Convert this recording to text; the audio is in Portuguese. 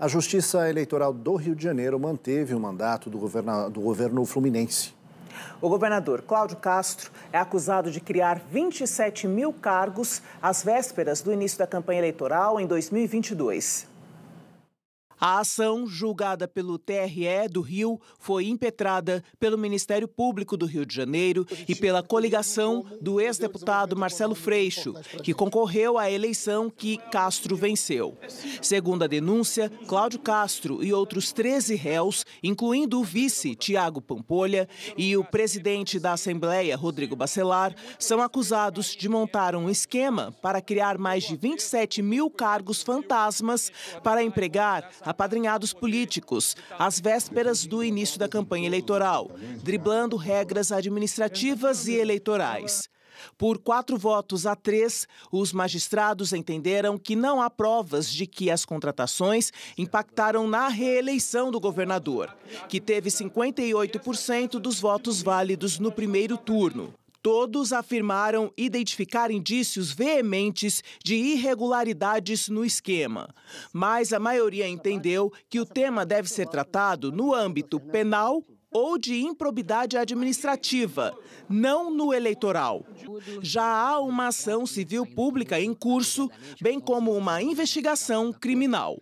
A Justiça Eleitoral do Rio de Janeiro manteve o mandato do governo, do governo fluminense. O governador Cláudio Castro é acusado de criar 27 mil cargos às vésperas do início da campanha eleitoral em 2022. A ação, julgada pelo TRE do Rio, foi impetrada pelo Ministério Público do Rio de Janeiro e pela coligação do ex-deputado Marcelo Freixo, que concorreu à eleição que Castro venceu. Segundo a denúncia, Cláudio Castro e outros 13 réus, incluindo o vice Tiago Pampolha e o presidente da Assembleia, Rodrigo Bacelar, são acusados de montar um esquema para criar mais de 27 mil cargos fantasmas para empregar apadrinhados políticos, às vésperas do início da campanha eleitoral, driblando regras administrativas e eleitorais. Por quatro votos a três, os magistrados entenderam que não há provas de que as contratações impactaram na reeleição do governador, que teve 58% dos votos válidos no primeiro turno. Todos afirmaram identificar indícios veementes de irregularidades no esquema, mas a maioria entendeu que o tema deve ser tratado no âmbito penal ou de improbidade administrativa, não no eleitoral. Já há uma ação civil pública em curso, bem como uma investigação criminal.